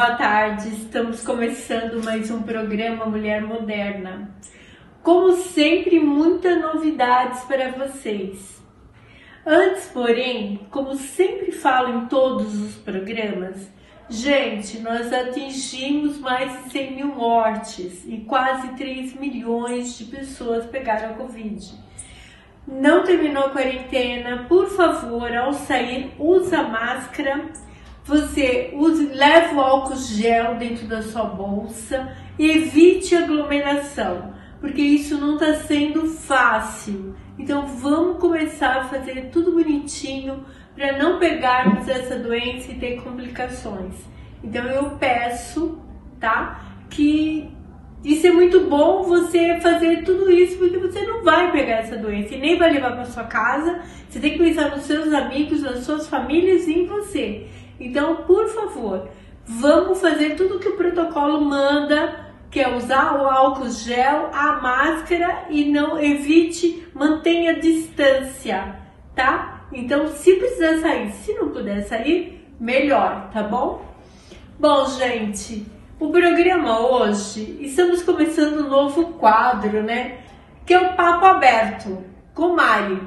boa tarde. Estamos começando mais um programa Mulher Moderna. Como sempre, muitas novidades para vocês. Antes, porém, como sempre falo em todos os programas, gente, nós atingimos mais de 100 mil mortes e quase 3 milhões de pessoas pegaram a Covid não terminou a quarentena, por favor, ao sair, usa máscara você use, leve o álcool gel dentro da sua bolsa e evite aglomeração, porque isso não está sendo fácil. Então vamos começar a fazer tudo bonitinho para não pegarmos essa doença e ter complicações. Então eu peço, tá? Que isso é muito bom você fazer tudo isso porque você não vai pegar essa doença e nem vai levar para sua casa. Você tem que pensar nos seus amigos, nas suas famílias e em você. Então, por favor, vamos fazer tudo que o protocolo manda, que é usar o álcool gel, a máscara e não evite, mantenha a distância, tá? Então, se precisar sair, se não puder sair, melhor, tá bom? Bom, gente, o programa hoje, estamos começando um novo quadro, né? Que é o Papo Aberto com Mari.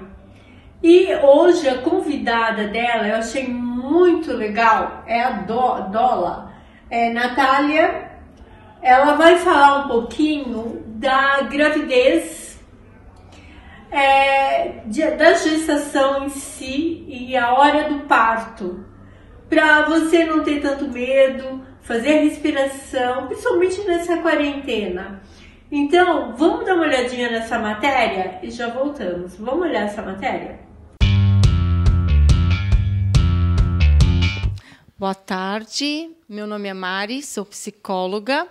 E hoje a convidada dela eu achei muito legal é a Do, Dola. É, Natália, ela vai falar um pouquinho da gravidez, é, de, da gestação em si e a hora do parto. Para você não ter tanto medo, fazer a respiração, principalmente nessa quarentena. Então, vamos dar uma olhadinha nessa matéria e já voltamos. Vamos olhar essa matéria? Boa tarde, meu nome é Mari, sou psicóloga.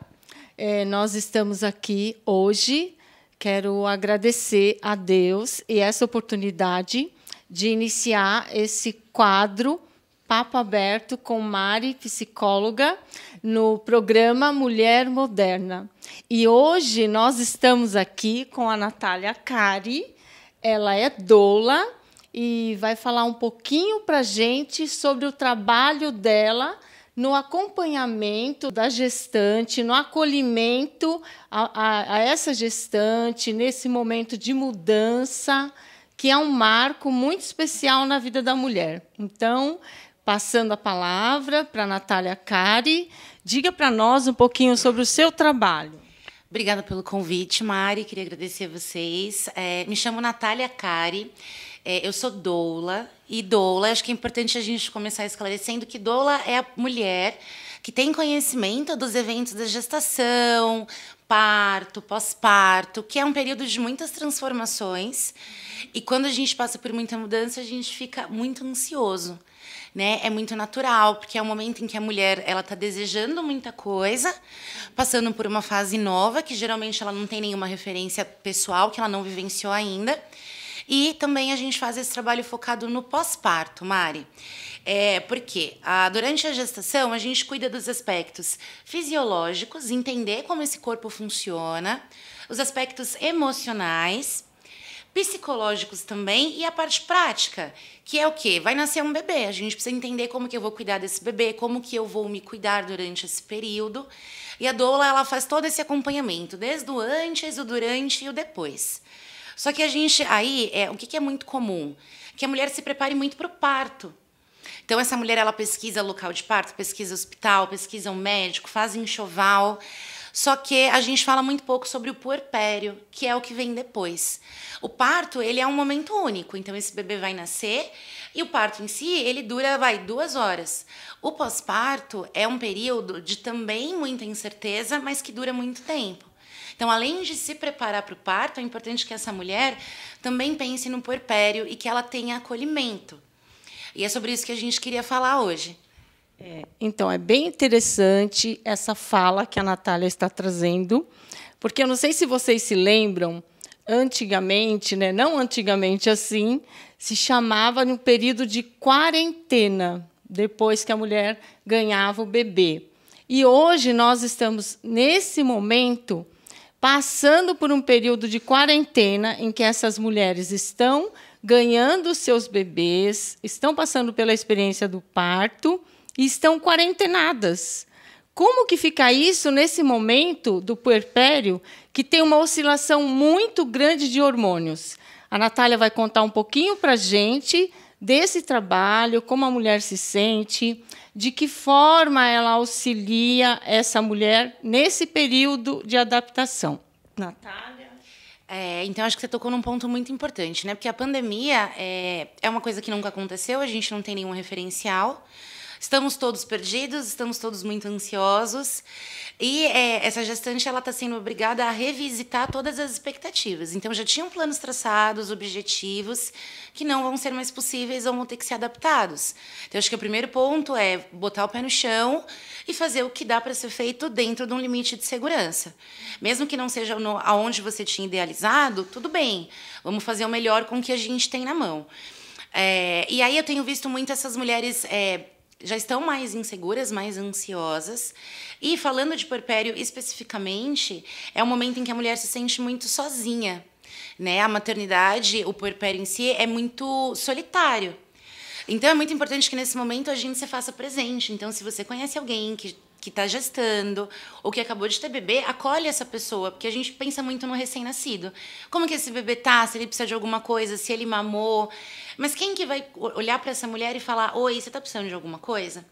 É, nós estamos aqui hoje. Quero agradecer a Deus e essa oportunidade de iniciar esse quadro Papo Aberto com Mari, psicóloga, no programa Mulher Moderna. E hoje nós estamos aqui com a Natália Cari, ela é doula e vai falar um pouquinho para gente sobre o trabalho dela no acompanhamento da gestante, no acolhimento a, a, a, essa gestante nesse momento de mudança, que é um marco muito especial na vida da mulher. Então, passando a palavra para a Natália Cari, diga para nós um pouquinho sobre o seu trabalho. Obrigada pelo convite, Mari. Queria agradecer a vocês. É, me chamo Natália Cari. É, eu sou doula, e doula, acho que é importante a gente começar esclarecendo que doula é a mulher que tem conhecimento dos eventos da gestação, parto, pós-parto, que é um período de muitas transformações. E quando a gente passa por muita mudança, a gente fica muito ansioso. Né? É muito natural, porque é um momento em que a mulher ela está desejando muita coisa, passando por uma fase nova que geralmente ela não tem nenhuma referência pessoal, que ela não vivenciou ainda. E também a gente faz esse trabalho focado no pós-parto, Mari. É, porque ah, durante a gestação a gente cuida dos aspectos fisiológicos, entender como esse corpo funciona, os aspectos emocionais, psicológicos também e a parte prática, que é o quê? Vai nascer um bebê, a gente precisa entender como que eu vou cuidar desse bebê, como que eu vou me cuidar durante esse período. E a doula, ela faz todo esse acompanhamento, desde o antes, o durante e o depois. Só que a gente aí é o que, que é muito comum, que a mulher se prepare muito para o parto. Então essa mulher ela pesquisa local de parto, pesquisa hospital, pesquisa um médico, faz enxoval. Só que a gente fala muito pouco sobre o puerpério, que é o que vem depois. O parto, ele é um momento único, então esse bebê vai nascer e o parto em si, ele dura, vai, duas horas. O pós-parto é um período de também muita incerteza, mas que dura muito tempo. Então, além de se preparar para o parto, é importante que essa mulher também pense no puerpério e que ela tenha acolhimento. E é sobre isso que a gente queria falar hoje. É, então, é bem interessante essa fala que a Natália está trazendo, porque eu não sei se vocês se lembram, antigamente, né, não antigamente assim, se chamava de um período de quarentena, depois que a mulher ganhava o bebê. E hoje nós estamos, nesse momento, passando por um período de quarentena em que essas mulheres estão ganhando seus bebês, estão passando pela experiência do parto e estão quarentenadas. Como que fica isso nesse momento do puerpério, que tem uma oscilação muito grande de hormônios? A Natália vai contar um pouquinho para a gente desse trabalho, como a mulher se sente, de que forma ela auxilia essa mulher nesse período de adaptação. Natália? É, então, acho que você tocou num ponto muito importante, né? Porque a pandemia é, é uma coisa que nunca aconteceu, a gente não tem nenhum referencial. Estamos todos perdidos, estamos todos muito ansiosos. E é, essa gestante ela está sendo obrigada a revisitar todas as expectativas. Então já tinham planos traçados, objetivos que não vão ser mais possíveis ou vão ter que ser adaptados. Então acho que o primeiro ponto é botar o pé no chão e fazer o que dá para ser feito dentro de um limite de segurança. Mesmo que não seja no, aonde você tinha idealizado, tudo bem. Vamos fazer o melhor com o que a gente tem na mão. É, e aí eu tenho visto muito essas mulheres é, já estão mais inseguras, mais ansiosas. E falando de porpério especificamente, é um momento em que a mulher se sente muito sozinha. Né? A maternidade, o porpério em si, é muito solitário. Então é muito importante que nesse momento a gente se faça presente. Então, se você conhece alguém que que está gestando ou que acabou de ter bebê, acolhe essa pessoa, porque a gente pensa muito no recém-nascido. Como que esse bebê tá, se ele precisa de alguma coisa, se ele mamou. Mas quem que vai olhar para essa mulher e falar: "Oi, você está precisando de alguma coisa?"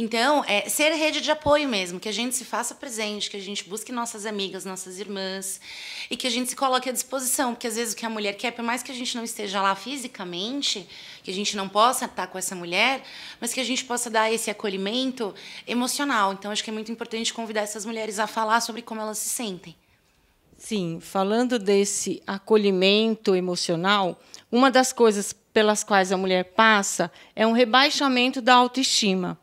Então, é ser rede de apoio mesmo, que a gente se faça presente, que a gente busque nossas amigas, nossas irmãs, e que a gente se coloque à disposição, porque às vezes o que a mulher quer, por mais que a gente não esteja lá fisicamente, que a gente não possa estar com essa mulher, mas que a gente possa dar esse acolhimento emocional. Então, acho que é muito importante convidar essas mulheres a falar sobre como elas se sentem. Sim, falando desse acolhimento emocional, uma das coisas pelas quais a mulher passa é um rebaixamento da autoestima.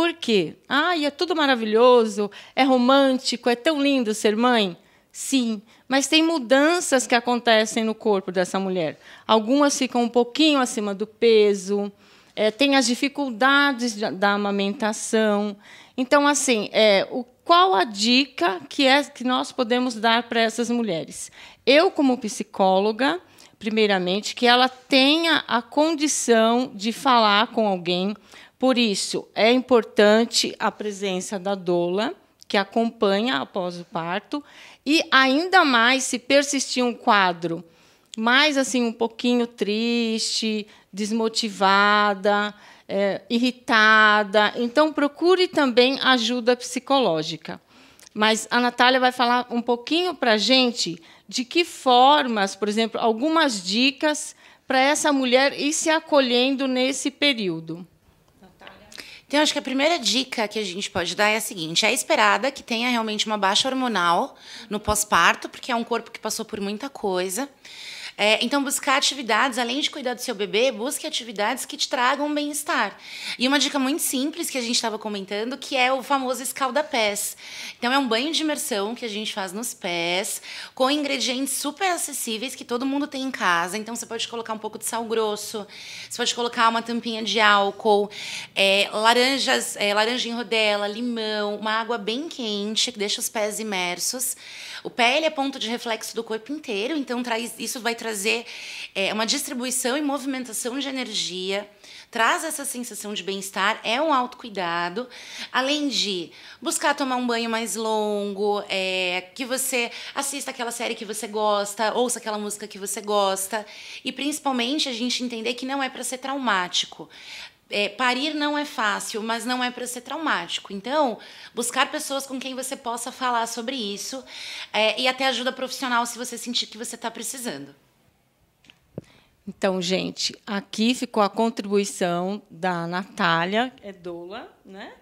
Por quê? Ai, é tudo maravilhoso, é romântico, é tão lindo ser mãe. Sim, mas tem mudanças que acontecem no corpo dessa mulher. Algumas ficam um pouquinho acima do peso, é, tem as dificuldades da amamentação. Então, assim, é, o, qual a dica que, é, que nós podemos dar para essas mulheres? Eu, como psicóloga, primeiramente, que ela tenha a condição de falar com alguém, por isso, é importante a presença da doula, que acompanha após o parto, e ainda mais se persistir um quadro mais assim um pouquinho triste, desmotivada, é, irritada. Então procure também ajuda psicológica. Mas a Natália vai falar um pouquinho para a gente de que formas, por exemplo, algumas dicas para essa mulher ir se acolhendo nesse período. Então, acho que a primeira dica que a gente pode dar é a seguinte: é esperada que tenha realmente uma baixa hormonal no pós-parto, porque é um corpo que passou por muita coisa. É, então, buscar atividades, além de cuidar do seu bebê, busque atividades que te tragam bem-estar. E uma dica muito simples que a gente estava comentando, que é o famoso escaldapés. pés Então, é um banho de imersão que a gente faz nos pés, com ingredientes super acessíveis que todo mundo tem em casa. Então, você pode colocar um pouco de sal grosso, você pode colocar uma tampinha de álcool, é, laranjas, é, laranja em rodela, limão, uma água bem quente, que deixa os pés imersos. O pé ele é ponto de reflexo do corpo inteiro, então traz, isso vai trazer trazer é, uma distribuição e movimentação de energia, traz essa sensação de bem-estar, é um autocuidado, além de buscar tomar um banho mais longo, é, que você assista aquela série que você gosta, ouça aquela música que você gosta, e principalmente a gente entender que não é para ser traumático. É, parir não é fácil, mas não é para ser traumático. Então, buscar pessoas com quem você possa falar sobre isso é, e até ajuda profissional se você sentir que você está precisando. Então, gente, aqui ficou a contribuição da Natália, é né?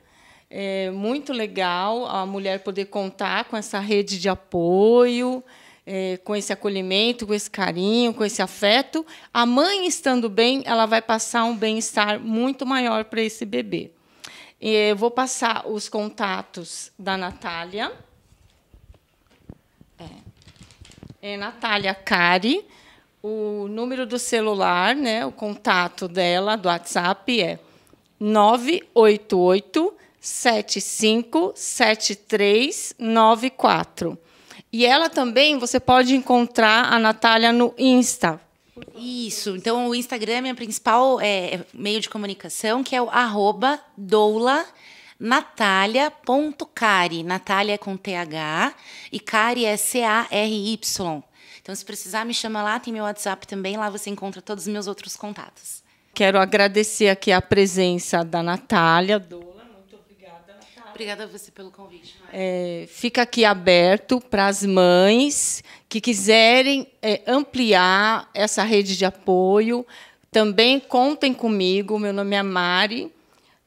É muito legal a mulher poder contar com essa rede de apoio, é, com esse acolhimento, com esse carinho, com esse afeto. A mãe estando bem, ela vai passar um bem-estar muito maior para esse bebê. Eu vou passar os contatos da Natália. É. É Natália Cari o número do celular, né, o contato dela do WhatsApp é 988 757394. E ela também, você pode encontrar a Natália no Insta. Isso, então o Instagram é o principal é, meio de comunicação, que é o arroba doula Natália é com TH e Cari é C-A-R-Y. Então, se precisar, me chama lá, tem meu WhatsApp também, lá você encontra todos os meus outros contatos. Quero agradecer aqui a presença da Natália Dola. Muito obrigada, Natália. Obrigada a você pelo convite. É, fica aqui aberto para as mães que quiserem é, ampliar essa rede de apoio. Também contem comigo. Meu nome é Mari.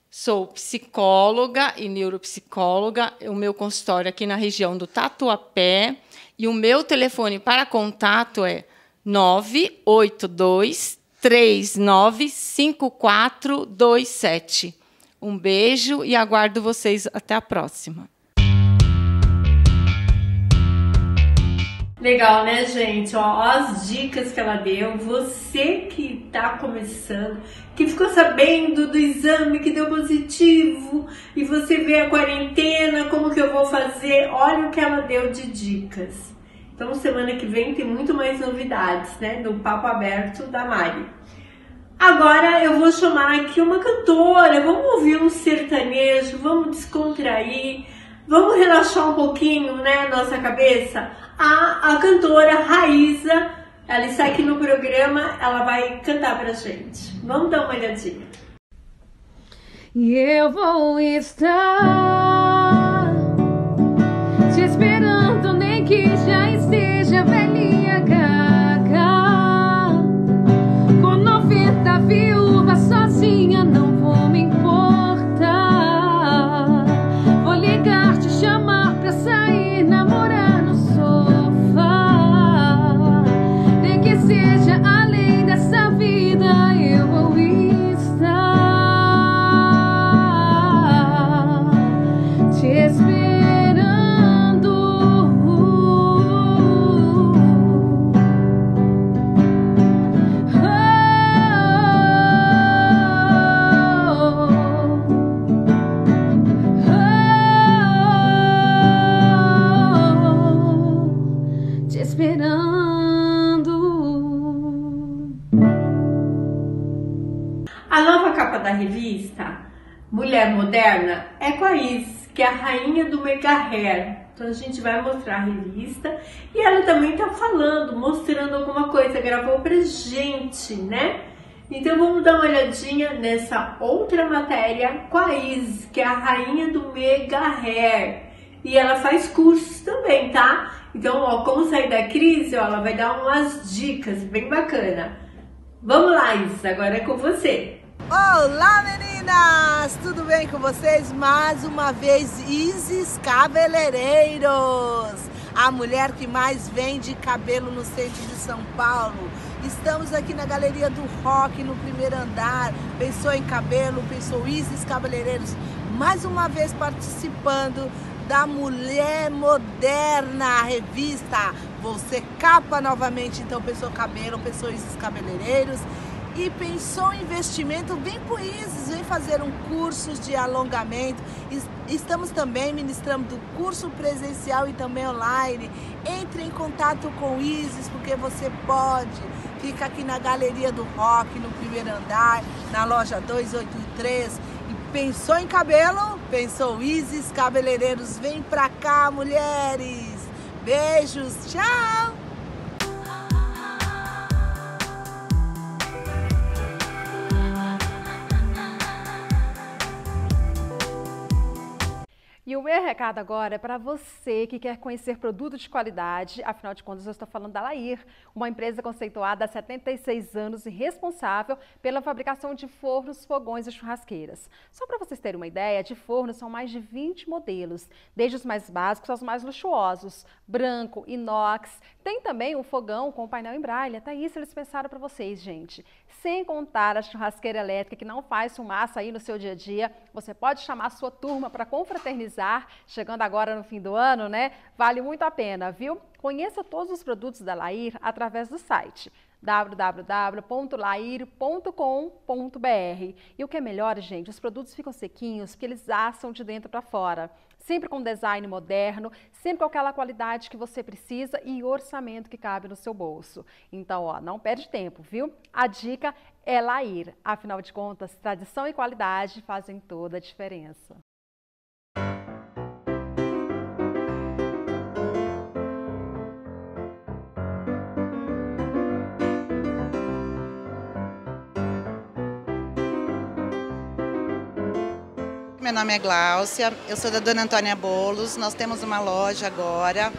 Sou psicóloga e neuropsicóloga. O meu consultório é aqui na região do Tatuapé. E o meu telefone para contato é 982 395427. Um beijo e aguardo vocês até a próxima. Legal, né, gente? Ó, as dicas que ela deu. Você que tá começando, que ficou sabendo do exame que deu positivo e você vê a quarentena, como que eu vou fazer? Olha o que ela deu de dicas. Então, semana que vem tem muito mais novidades, né? Do Papo Aberto da Mari. Agora eu vou chamar aqui uma cantora. Vamos ouvir um sertanejo, vamos descontrair. Vamos relaxar um pouquinho, né, nossa cabeça? A, a cantora Raíza, ela está aqui no programa, ela vai cantar pra gente. Vamos dar uma olhadinha. E eu vou estar te esperando. do mega hair. Então a gente vai mostrar a revista e ela também tá falando, mostrando alguma coisa, gravou pra gente, né? Então vamos dar uma olhadinha nessa outra matéria com a Is, que é a rainha do mega hair. E ela faz cursos também, tá? Então, ó, como sair da crise, ó, ela vai dar umas dicas bem bacana. Vamos lá, Is, agora é com você. Olá meninas, tudo bem com vocês? Mais uma vez Isis Cabeleireiros, a mulher que mais vende cabelo no centro de São Paulo. Estamos aqui na Galeria do Rock, no primeiro andar. Pensou em cabelo, pensou Isis Cabeleireiros, mais uma vez participando da Mulher Moderna, revista. Você capa novamente, então, pensou cabelo, pensou Isis Cabeleireiros e pensou em investimento, vem para o ISIS, vem fazer um curso de alongamento. Estamos também ministrando curso presencial e também online. Entre em contato com o ISIS, porque você pode. Fica aqui na Galeria do Rock, no primeiro andar, na loja 283. E pensou em cabelo? Pensou ISIS, cabeleireiros, vem pra cá, mulheres. Beijos, tchau! E o meu recado agora é para você que quer conhecer produtos de qualidade. Afinal de contas, eu estou falando da Lair, uma empresa conceituada há 76 anos e responsável pela fabricação de fornos, fogões e churrasqueiras. Só para vocês terem uma ideia, de fornos são mais de 20 modelos, desde os mais básicos aos mais luxuosos, branco, inox. Tem também o fogão com painel em braille. Até isso eles pensaram para vocês, gente. Sem contar a churrasqueira elétrica que não faz fumaça aí no seu dia a dia. Você pode chamar a sua turma para confraternizar economizar, chegando agora no fim do ano, né? Vale muito a pena, viu? Conheça todos os produtos da Lair através do site www.lair.com.br. E o que é melhor, gente, os produtos ficam sequinhos porque eles assam de dentro para fora. Sempre com design moderno, sempre com aquela qualidade que você precisa e orçamento que cabe no seu bolso. Então, ó, não perde tempo, viu? A dica é Lair. Afinal de contas, tradição e qualidade fazem toda a diferença. meu nome é Gláucia, eu sou da Dona Antônia Bolos. Nós temos uma loja agora.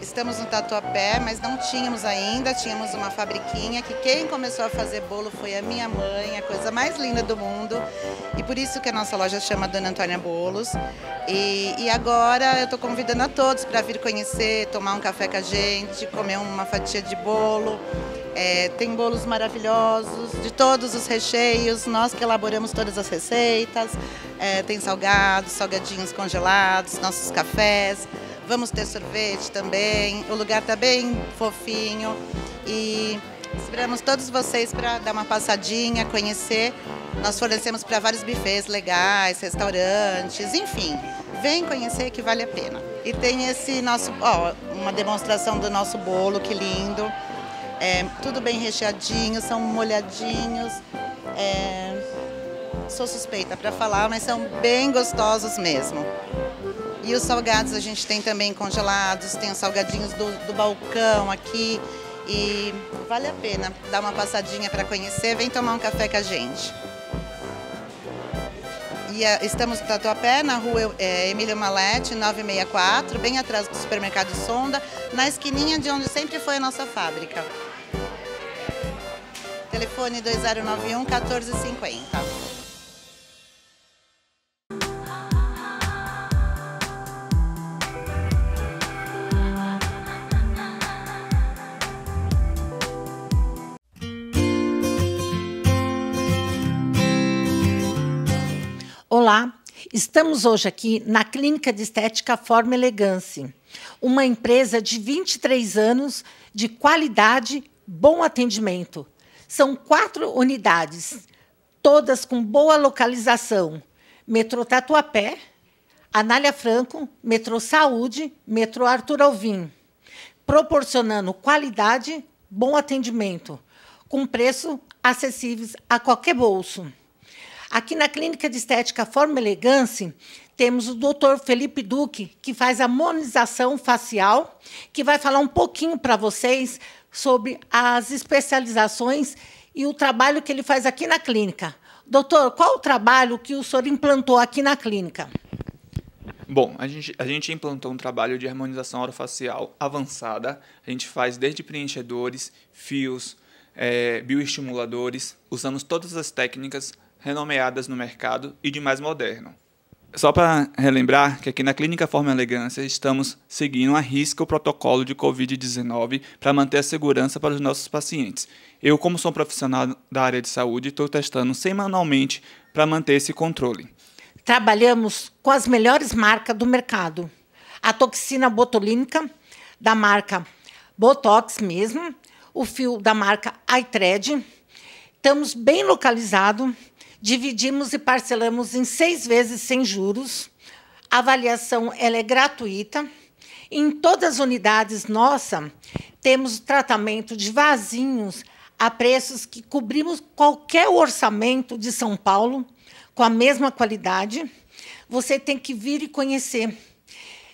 Estamos no Tatuapé, mas não tínhamos ainda, tínhamos uma fabriquinha que quem começou a fazer bolo foi a minha mãe, a coisa mais linda do mundo. E por isso que a nossa loja chama Dona Antônia Bolos. E, e agora eu estou convidando a todos para vir conhecer, tomar um café com a gente, comer uma fatia de bolo é, tem bolos maravilhosos, de todos os recheios, nós que elaboramos todas as receitas. É, tem salgados, salgadinhos congelados, nossos cafés. Vamos ter sorvete também. O lugar está bem fofinho. E esperamos todos vocês para dar uma passadinha, conhecer. Nós fornecemos para vários bufês legais, restaurantes, enfim. Vem conhecer que vale a pena. E tem esse nosso, ó, uma demonstração do nosso bolo, que lindo. É, tudo bem recheadinho, são molhadinhos. É, sou suspeita para falar, mas são bem gostosos mesmo. E os salgados a gente tem também congelados, tem os salgadinhos do, do balcão aqui. E vale a pena dar uma passadinha para conhecer, vem tomar um café com a gente. E é, estamos no Tatuapé, na rua é, Emílio Malete, 964, bem atrás do supermercado Sonda, na esquininha de onde sempre foi a nossa fábrica. Telefone 2091 1450. Olá, estamos hoje aqui na Clínica de Estética Forma Elegância, uma empresa de 23 anos de qualidade, bom atendimento são quatro unidades, todas com boa localização: metrô Tatuapé, Anália Franco, metrô Saúde, metrô Arthur Alvim, proporcionando qualidade, bom atendimento, com preço acessíveis a qualquer bolso. Aqui na Clínica de Estética Forma Elegância, temos o Dr. Felipe Duque, que faz a harmonização facial, que vai falar um pouquinho para vocês sobre as especializações e o trabalho que ele faz aqui na clínica. Doutor, qual o trabalho que o senhor implantou aqui na clínica? Bom, a gente, a gente implantou um trabalho de harmonização orofacial avançada. A gente faz desde preenchedores, fios, é, bioestimuladores. Usamos todas as técnicas renomeadas no mercado e de mais moderno. Só para relembrar que aqui na Clínica Forma Elegância estamos seguindo a risca o protocolo de Covid-19 para manter a segurança para os nossos pacientes. Eu, como sou um profissional da área de saúde, estou testando semanalmente para manter esse controle. Trabalhamos com as melhores marcas do mercado. A toxina botulínica da marca Botox mesmo, o fio da marca iTred. Estamos bem localizados dividimos e parcelamos em seis vezes sem juros. A avaliação ela é gratuita. Em todas as unidades nossa, temos o tratamento de vasinhos a preços que cobrimos qualquer orçamento de São Paulo com a mesma qualidade. Você tem que vir e conhecer.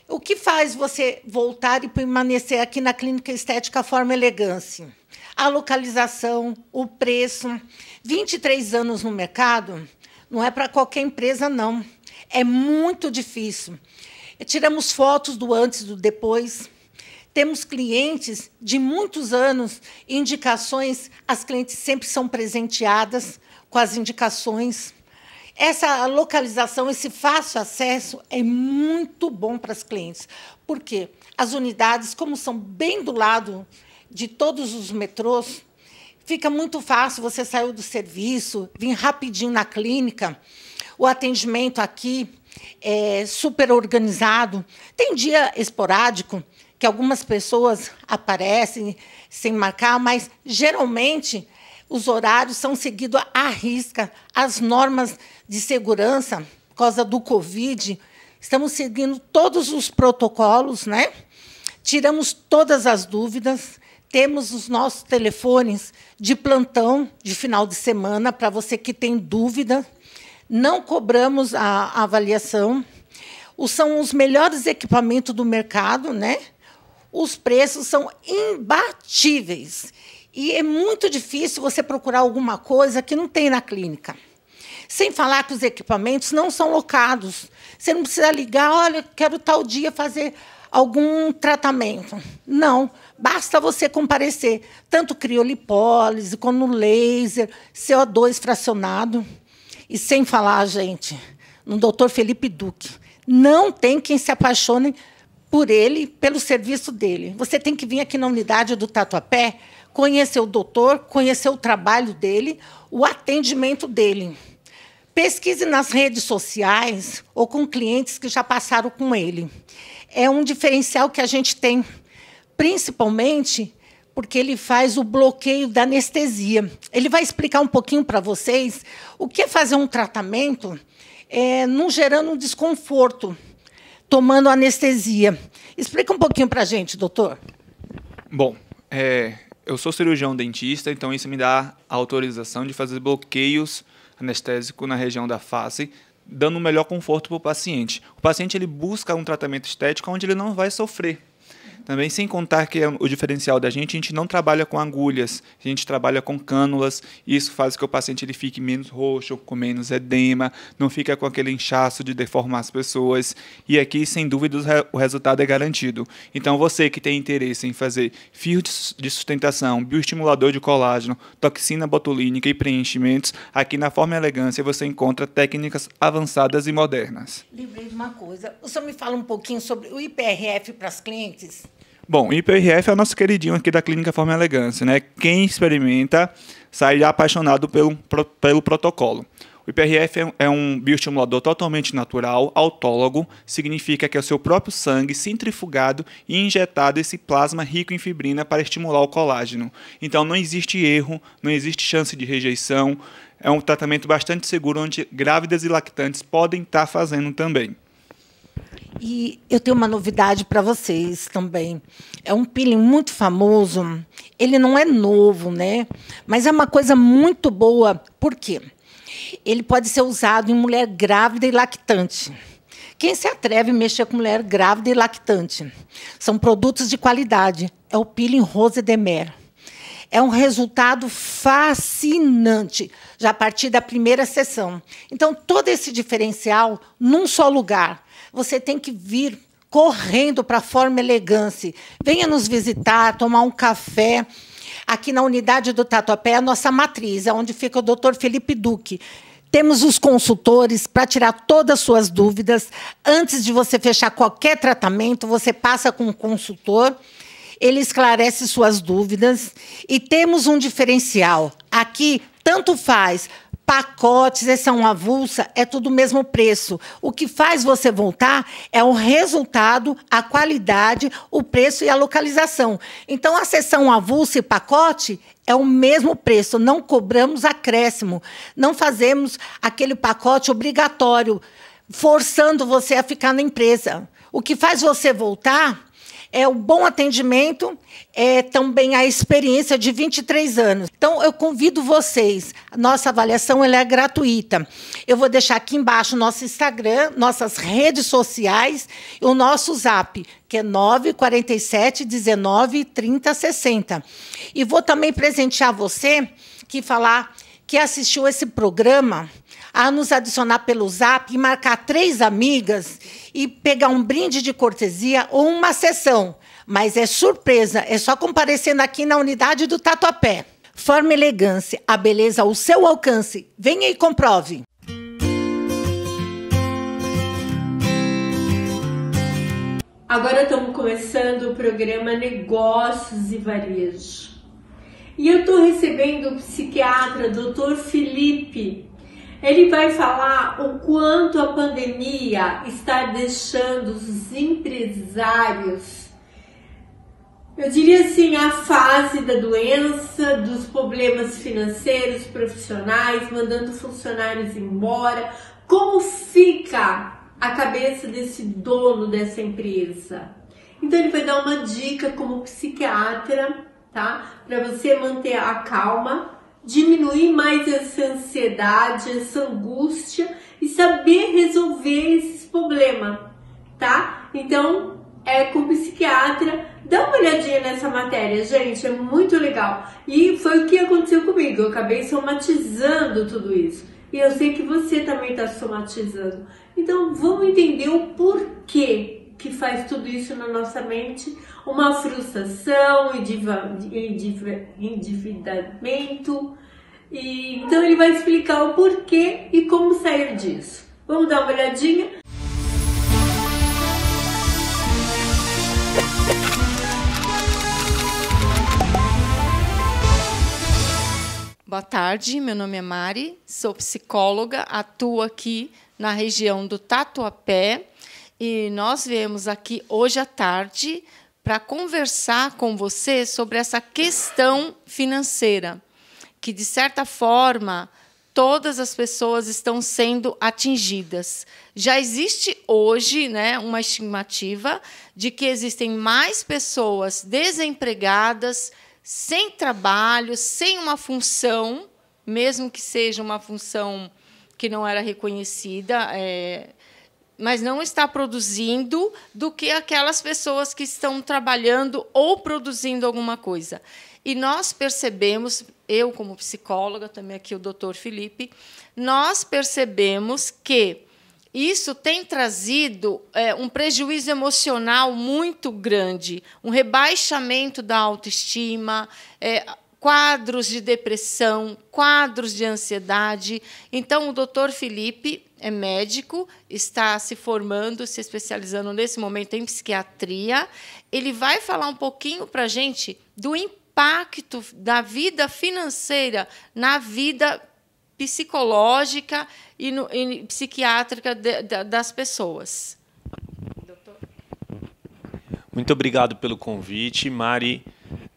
O que faz você voltar e permanecer aqui na Clínica Estética Forma Elegância? a localização, o preço. 23 anos no mercado não é para qualquer empresa, não. É muito difícil. Tiramos fotos do antes e do depois. Temos clientes de muitos anos, indicações, as clientes sempre são presenteadas com as indicações. Essa localização, esse fácil acesso é muito bom para as clientes. Por quê? As unidades, como são bem do lado de todos os metrôs, fica muito fácil. Você saiu do serviço, vim rapidinho na clínica, o atendimento aqui é super organizado. Tem dia esporádico que algumas pessoas aparecem sem marcar, mas geralmente os horários são seguidos à risca. As normas de segurança, por causa do Covid, estamos seguindo todos os protocolos, né? Tiramos todas as dúvidas temos os nossos telefones de plantão de final de semana para você que tem dúvida. Não cobramos a, avaliação. são os melhores equipamentos do mercado, né? Os preços são imbatíveis. E é muito difícil você procurar alguma coisa que não tem na clínica. Sem falar que os equipamentos não são locados. Você não precisa ligar, olha, quero tal dia fazer algum tratamento. Não Basta você comparecer, tanto criolipólise, como laser, CO2 fracionado. E sem falar, gente, no doutor Felipe Duque. Não tem quem se apaixone por ele, pelo serviço dele. Você tem que vir aqui na unidade do Tatuapé, conhecer o doutor, conhecer o trabalho dele, o atendimento dele. Pesquise nas redes sociais ou com clientes que já passaram com ele. É um diferencial que a gente tem principalmente porque ele faz o bloqueio da anestesia. Ele vai explicar um pouquinho para vocês o que é fazer um tratamento é, não gerando um desconforto, tomando anestesia. Explica um pouquinho para a gente, doutor. Bom, é, eu sou cirurgião dentista, então isso me dá a autorização de fazer bloqueios anestésicos na região da face, dando o um melhor conforto para o paciente. O paciente ele busca um tratamento estético onde ele não vai sofrer também sem contar que é o diferencial da gente, a gente não trabalha com agulhas, a gente trabalha com cânulas, isso faz com que o paciente ele fique menos roxo, com menos edema, não fica com aquele inchaço de deformar as pessoas. E aqui, sem dúvida, o resultado é garantido. Então, você que tem interesse em fazer fios de sustentação, bioestimulador de colágeno, toxina botulínica e preenchimentos, aqui na Forma Elegância você encontra técnicas avançadas e modernas. Lembrei de uma coisa. O senhor me fala um pouquinho sobre o IPRF para as clientes? Bom, IPRF é o nosso queridinho aqui da Clínica Forma e Elegância, né? Quem experimenta sai apaixonado pelo, pelo protocolo. O IPRF é, é um bioestimulador totalmente natural, autólogo, significa que é o seu próprio sangue centrifugado e injetado esse plasma rico em fibrina para estimular o colágeno. Então não existe erro, não existe chance de rejeição. É um tratamento bastante seguro onde grávidas e lactantes podem estar tá fazendo também. E eu tenho uma novidade para vocês também. É um peeling muito famoso. Ele não é novo, né? Mas é uma coisa muito boa. Por quê? Ele pode ser usado em mulher grávida e lactante. Quem se atreve a mexer com mulher grávida e lactante? São produtos de qualidade. É o peeling Rose de Mer. É um resultado fascinante, já a partir da primeira sessão. Então, todo esse diferencial num só lugar você tem que vir correndo para a Forma Elegância. Venha nos visitar, tomar um café aqui na unidade do Tatuapé, é a nossa matriz, é onde fica o Dr. Felipe Duque. Temos os consultores para tirar todas as suas dúvidas. Antes de você fechar qualquer tratamento, você passa com o consultor, ele esclarece suas dúvidas. E temos um diferencial. Aqui, tanto faz pacotes, sessão é avulsa, é tudo o mesmo preço. O que faz você voltar é o resultado, a qualidade, o preço e a localização. Então, a sessão avulsa e pacote é o mesmo preço, não cobramos acréscimo, não fazemos aquele pacote obrigatório, forçando você a ficar na empresa. O que faz você voltar é o bom atendimento, é também a experiência de 23 anos. Então, eu convido vocês. Nossa avaliação ela é gratuita. Eu vou deixar aqui embaixo nosso Instagram, nossas redes sociais e o nosso Zap, que é 947 19 30 60. E vou também presentear você que falar que assistiu esse programa a nos adicionar pelo zap e marcar três amigas e pegar um brinde de cortesia ou uma sessão. Mas é surpresa, é só comparecendo aqui na unidade do Tatuapé. Forma elegância, a beleza ao seu alcance. Venha e comprove. Agora estamos começando o programa Negócios e Varejo. E eu estou recebendo o psiquiatra Dr. Felipe ele vai falar o quanto a pandemia está deixando os empresários, eu diria assim, a fase da doença, dos problemas financeiros, profissionais, mandando funcionários embora. Como fica a cabeça desse dono dessa empresa? Então ele vai dar uma dica como psiquiatra, tá? Para você manter a calma diminuir mais essa ansiedade, essa angústia e saber resolver esse problema, tá? Então, é com o psiquiatra. Dá uma olhadinha nessa matéria, gente, é muito legal. E foi o que aconteceu comigo, eu acabei somatizando tudo isso. E eu sei que você também está somatizando. Então, vamos entender o porquê que faz tudo isso na nossa mente, uma frustração, endividamento. E, então ele vai explicar o porquê e como sair disso. Vamos dar uma olhadinha? Boa tarde, meu nome é Mari, sou psicóloga, atuo aqui na região do Tatuapé e nós viemos aqui hoje à tarde para conversar com você sobre essa questão financeira, que de certa forma todas as pessoas estão sendo atingidas. Já existe hoje né, uma estimativa de que existem mais pessoas desempregadas, sem trabalho, sem uma função, mesmo que seja uma função que não era reconhecida. É, mas não está produzindo do que aquelas pessoas que estão trabalhando ou produzindo alguma coisa. E nós percebemos, eu como psicóloga, também aqui o doutor Felipe, nós percebemos que isso tem trazido é, um prejuízo emocional muito grande, um rebaixamento da autoestima, é, quadros de depressão, quadros de ansiedade. Então, o doutor Felipe é médico, está se formando, se especializando nesse momento em psiquiatria. Ele vai falar um pouquinho para a gente do impacto da vida financeira na vida psicológica e, no, e psiquiátrica de, de, das pessoas. Doutor? Muito obrigado pelo convite, Mari.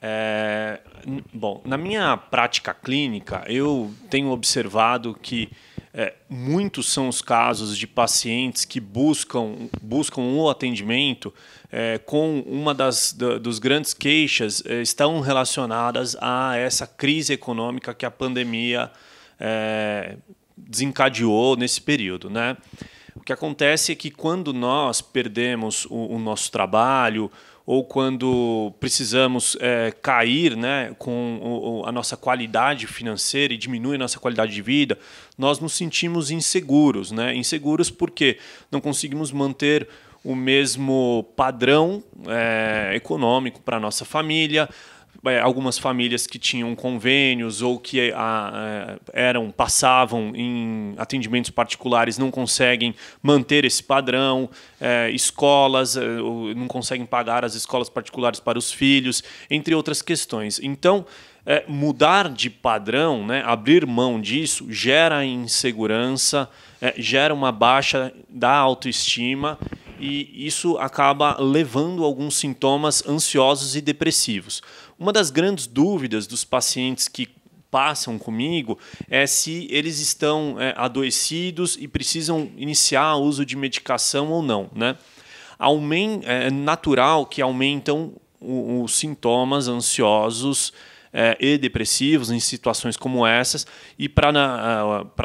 É, bom, na minha prática clínica, eu tenho observado que é, muitos são os casos de pacientes que buscam, buscam um atendimento é, com uma das da, dos grandes queixas é, estão relacionadas a essa crise econômica que a pandemia é, desencadeou nesse período, né? O que acontece é que quando nós perdemos o, o nosso trabalho, ou quando precisamos é, cair né, com o, a nossa qualidade financeira e diminui a nossa qualidade de vida, nós nos sentimos inseguros. Né? Inseguros porque não conseguimos manter o mesmo padrão é, econômico para a nossa família, é, algumas famílias que tinham convênios ou que é, a, a, é, eram passavam em atendimentos particulares não conseguem manter esse padrão, é, escolas não conseguem pagar as escolas particulares para os filhos, entre outras questões. Então, é, mudar de padrão, né, abrir mão disso, gera insegurança, é, gera uma baixa da autoestima e isso acaba levando a alguns sintomas ansiosos e depressivos. Uma das grandes dúvidas dos pacientes que passam comigo é se eles estão é, adoecidos e precisam iniciar o uso de medicação ou não. Né? Aumen, é, é natural que aumentam os sintomas ansiosos é, e depressivos em situações como essas, e para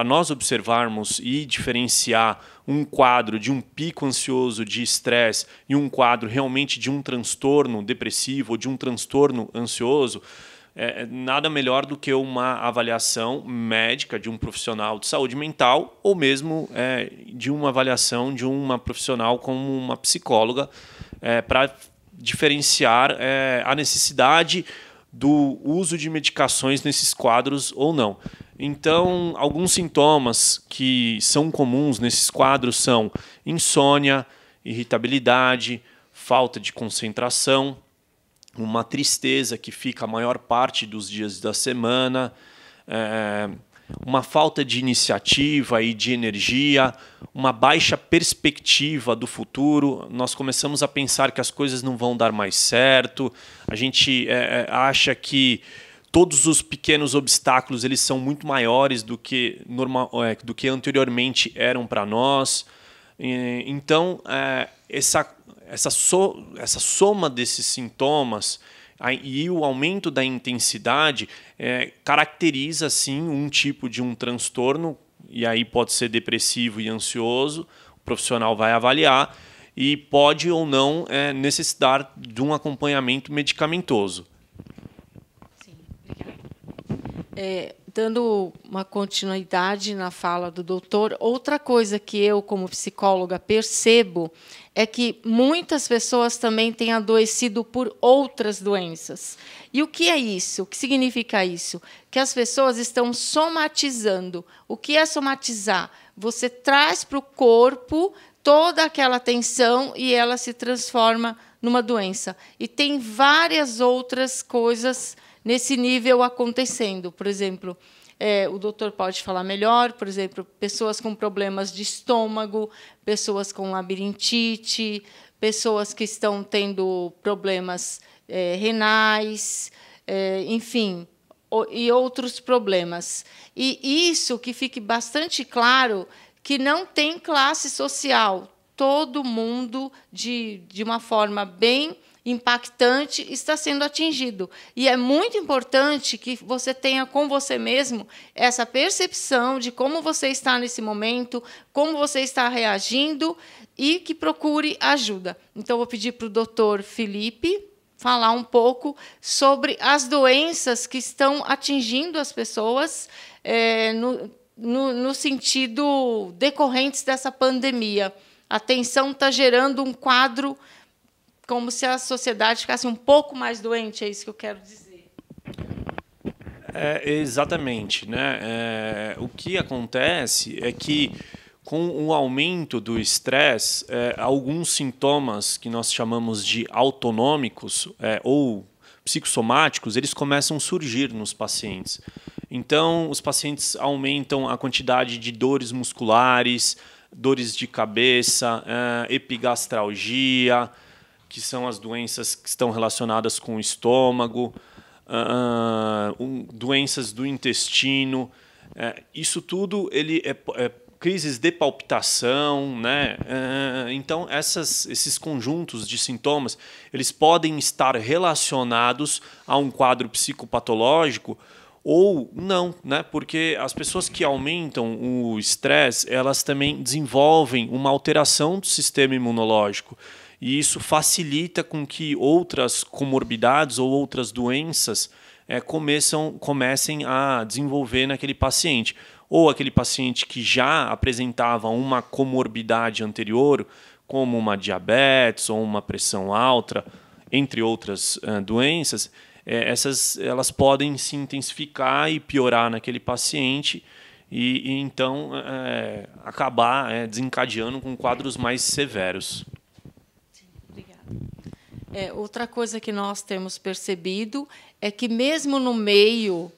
nós observarmos e diferenciar um quadro de um pico ansioso de estresse e um quadro realmente de um transtorno depressivo ou de um transtorno ansioso, é, é, nada melhor do que uma avaliação médica de um profissional de saúde mental ou mesmo é, de uma avaliação de uma profissional como uma psicóloga é, para diferenciar é, a necessidade do uso de medicações nesses quadros ou não. Então, alguns sintomas que são comuns nesses quadros são insônia, irritabilidade, falta de concentração, uma tristeza que fica a maior parte dos dias da semana, é, uma falta de iniciativa e de energia, uma baixa perspectiva do futuro. Nós começamos a pensar que as coisas não vão dar mais certo, a gente é, acha que todos os pequenos obstáculos eles são muito maiores do que, normal, é, do que anteriormente eram para nós. Então, é, essa, essa, so, essa soma desses sintomas e o aumento da intensidade é, caracteriza, sim, um tipo de um transtorno, e aí pode ser depressivo e ansioso, o profissional vai avaliar, e pode ou não é, necessitar de um acompanhamento medicamentoso. É, dando uma continuidade na fala do doutor, outra coisa que eu, como psicóloga, percebo é que muitas pessoas também têm adoecido por outras doenças. E o que é isso? O que significa isso? Que as pessoas estão somatizando. O que é somatizar? Você traz para o corpo toda aquela tensão e ela se transforma numa doença. E tem várias outras coisas nesse nível acontecendo. Por exemplo, é, o doutor pode falar melhor, por exemplo, pessoas com problemas de estômago, pessoas com labirintite, pessoas que estão tendo problemas é, renais, é, enfim, o, e outros problemas. E isso que fique bastante claro que não tem classe social, todo mundo de, de uma forma bem impactante está sendo atingido. E é muito importante que você tenha com você mesmo essa percepção de como você está nesse momento, como você está reagindo e que procure ajuda. Então, vou pedir para o doutor Felipe falar um pouco sobre as doenças que estão atingindo as pessoas é, no, no, no sentido decorrentes dessa pandemia. A tensão está gerando um quadro como se a sociedade ficasse um pouco mais doente, é isso que eu quero dizer. É, exatamente. Né? É, o que acontece é que, com o aumento do estresse, é, alguns sintomas que nós chamamos de autonômicos é, ou psicossomáticos, eles começam a surgir nos pacientes. Então, os pacientes aumentam a quantidade de dores musculares, dores de cabeça, é, epigastralgia, que são as doenças que estão relacionadas com o estômago, uh, um, doenças do intestino. É, isso tudo ele é, é, crises de palpitação, né? É, então essas, esses conjuntos de sintomas eles podem estar relacionados a um quadro psicopatológico ou não, né? Porque as pessoas que aumentam o estresse, elas também desenvolvem uma alteração do sistema imunológico e isso facilita com que outras comorbidades ou outras doenças é, começam, comecem a desenvolver naquele paciente. Ou aquele paciente que já apresentava uma comorbidade anterior, como uma diabetes ou uma pressão alta, entre outras uh, doenças, é, essas elas podem se intensificar e piorar naquele paciente e, e então é, acabar é, desencadeando com quadros mais severos. É, outra coisa que nós temos percebido é que, mesmo no meio,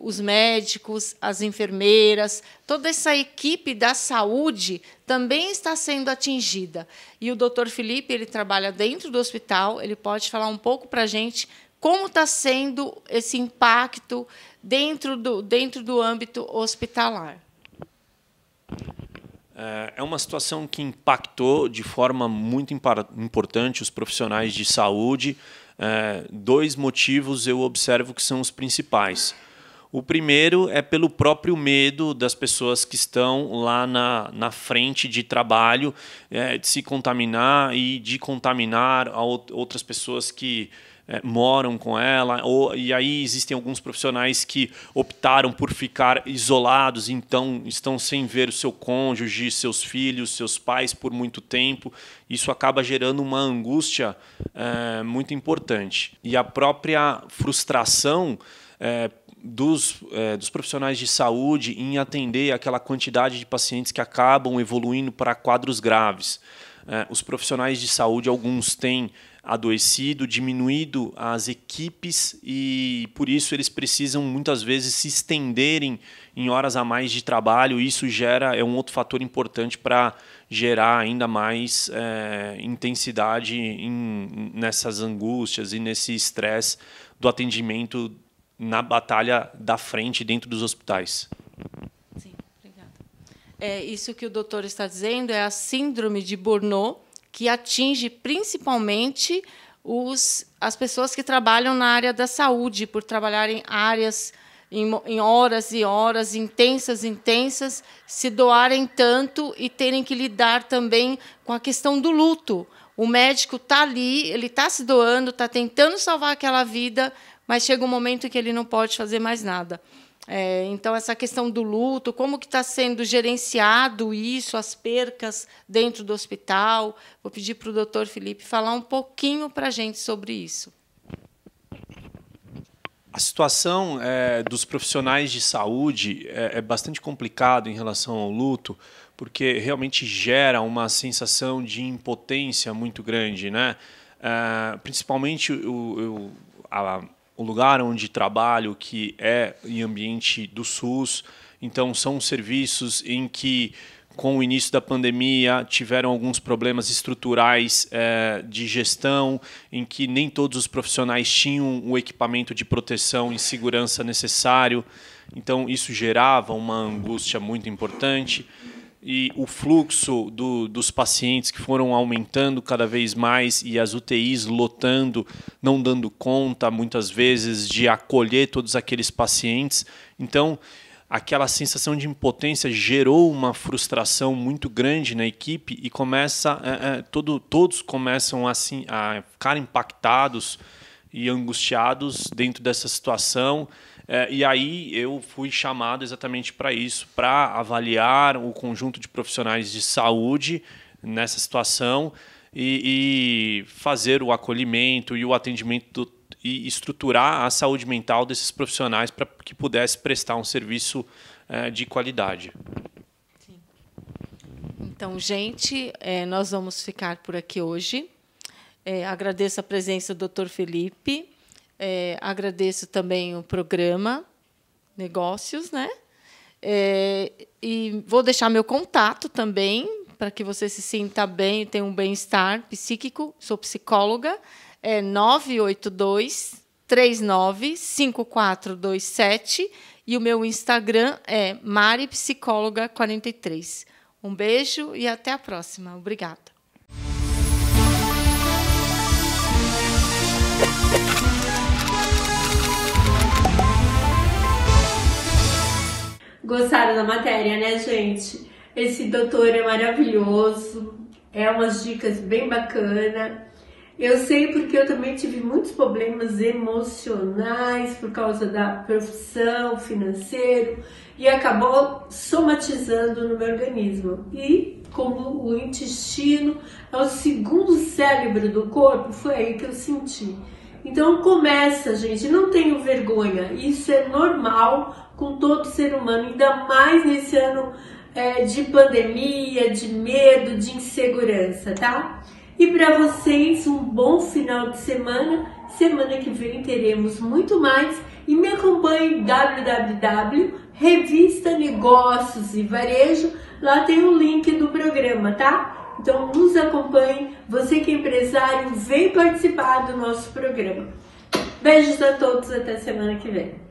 os médicos, as enfermeiras, toda essa equipe da saúde também está sendo atingida. E o doutor Felipe ele trabalha dentro do hospital, ele pode falar um pouco para a gente como está sendo esse impacto dentro do, dentro do âmbito hospitalar. É, é uma situação que impactou de forma muito importante os profissionais de saúde. É, dois motivos eu observo que são os principais. O primeiro é pelo próprio medo das pessoas que estão lá na, na frente de trabalho é, de se contaminar e de contaminar outras pessoas que é, moram com ela. Ou, e aí existem alguns profissionais que optaram por ficar isolados, então estão sem ver o seu cônjuge, seus filhos, seus pais por muito tempo. Isso acaba gerando uma angústia é, muito importante. E a própria frustração. É, dos, é, dos profissionais de saúde em atender aquela quantidade de pacientes que acabam evoluindo para quadros graves. É, os profissionais de saúde, alguns têm adoecido, diminuído as equipes e por isso eles precisam muitas vezes se estenderem em horas a mais de trabalho. Isso gera é um outro fator importante para gerar ainda mais é, intensidade em, nessas angústias e nesse estresse do atendimento na batalha da frente dentro dos hospitais. Sim, obrigada. É, isso que o doutor está dizendo é a síndrome de Burnout, que atinge principalmente os, as pessoas que trabalham na área da saúde, por trabalharem áreas em, em horas e horas, intensas, intensas, se doarem tanto e terem que lidar também com a questão do luto. O médico está ali, ele está se doando, está tentando salvar aquela vida, mas chega um momento que ele não pode fazer mais nada. É, então, essa questão do luto, como que está sendo gerenciado isso, as percas dentro do hospital? Vou pedir para o doutor Felipe falar um pouquinho para a gente sobre isso. A situação é, dos profissionais de saúde é, é bastante complicada em relação ao luto, porque realmente gera uma sensação de impotência muito grande, né? É, principalmente o, o a, o lugar onde trabalho, que é em ambiente do SUS. Então, são serviços em que, com o início da pandemia, tiveram alguns problemas estruturais é, de gestão, em que nem todos os profissionais tinham o equipamento de proteção e segurança necessário. Então, isso gerava uma angústia muito importante e o fluxo do, dos pacientes que foram aumentando cada vez mais e as UTIs lotando, não dando conta muitas vezes de acolher todos aqueles pacientes. Então, aquela sensação de impotência gerou uma frustração muito grande na equipe e começa é, é, todo, todos começam assim a ficar impactados e angustiados dentro dessa situação é, e aí eu fui chamado exatamente para isso, para avaliar o conjunto de profissionais de saúde nessa situação e, e fazer o acolhimento e o atendimento do, e estruturar a saúde mental desses profissionais para que pudesse prestar um serviço é, de qualidade. Sim. Então, gente, é, nós vamos ficar por aqui hoje. É, agradeço a presença do Dr. Felipe. É, agradeço também o programa Negócios, né? É, e vou deixar meu contato também para que você se sinta bem e tenha um bem-estar psíquico. Sou psicóloga. É 982 395427 e o meu Instagram é maripsicóloga43. Um beijo e até a próxima. Obrigada. gostaram da matéria, né, gente? Esse doutor é maravilhoso, é umas dicas bem bacana. Eu sei porque eu também tive muitos problemas emocionais por causa da profissão, financeiro e acabou somatizando no meu organismo. E como o intestino é o segundo cérebro do corpo, foi aí que eu senti. Então começa, gente, não tenho vergonha. Isso é normal com todo ser humano, ainda mais nesse ano é, de pandemia, de medo, de insegurança, tá? E para vocês, um bom final de semana. Semana que vem teremos muito mais. E me acompanhe www revista Negócios e Varejo. Lá tem o link do programa, tá? Então nos acompanhe. Você que é empresário, vem participar do nosso programa. Beijos a todos, até semana que vem.